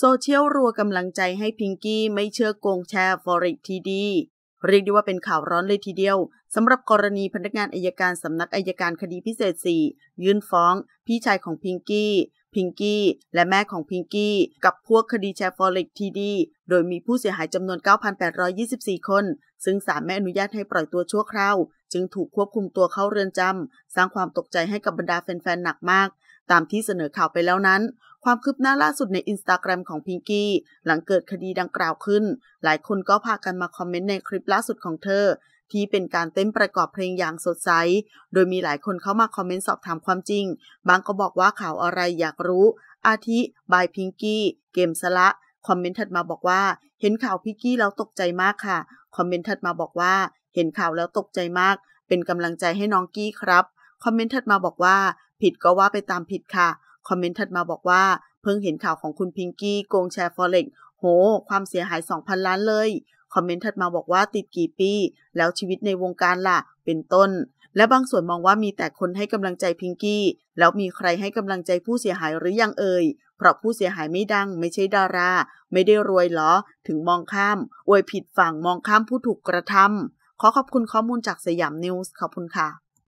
โซเชียลรัวกำลังใจให้พิงกี้ไม่เชื่อโกงแชร์ฟอริกทีดี เรียกได้ว่าเป็นข่าวร้อนเลยทีเดียวสำหรับกรณีพนักงานอายการสำนักอายการคดีพิเศษ 4 ยื่นฟ้อง พี่ชายของพิงกี้ พิงกี้ และแม่ของพิงกี้ กับพวกคดีแชร์ฟอเริกทีดี โดยมีผู้เสียหายจำนวน 9,824 คน ซึ่งศาลไม่อนุญาตให้ปล่อยตัวชั่วคราวจึงถูกควบคุมตัวเข้าเรือนจำ สร้างความตกใจให้กับบรรดาแฟน ๆ หนักมาก ตามที่เสนอข่าวไปแล้วนั้น ความคืบหน้าล่าสุดในอินสตาแกรมของพิงกี้หลังเกิดคดีดังกล่าวขึ้น หลายคนก็พากันมาคอมเมนต์ในคลิปล่าสุดของเธอ ที่เป็นการเต้นประกอบเพลงอย่างสดใส โดยมีหลายคนเข้ามาคอมเมนต์สอบถามความจริง บางก็บอกว่าข่าวอะไรอยากรู้ อาทิบายพิงกี้เกมสละคอมเมนต์ถัดมาบอกว่าเห็นข่าวพิกกี้แล้วตกใจมากค่ะคอมเมนต์ถัดมาบอกว่าเห็นข่าวแล้วตกใจมาก เป็นกำลังใจให้น้องกี้ครับคอมเมนต์ถัดมาบอกว่า ผิดก็ว่าไปตามผิดค่ะคอมเมนต์ถัดมาบอกว่าเพิ่งเห็นข่าวของคุณพิงกี้โกงแชร์ฟอเร็กโห ความเสียหาย2,000ล้านเลยคอมเมนต์ถัดมาบอกว่าติดกี่ปีแล้วชีวิตในวงการล่ะ เป็นต้น และบางส่วนมองว่ามีแต่คนให้กำลังใจพิงกี้ แล้วมีใครให้กำลังใจผู้เสียหายหรือยังเอ่ยเพราะผู้เสียหายไม่ดัง ไม่ใช่ดารา ไม่ได้รวยหรอถึงมองข้ามอวยผิดฝั่งมองข้ามผู้ถูกกระทำขอขอบคุณข้อมูลจากสยามนิวส์ขอบคุณค่ะ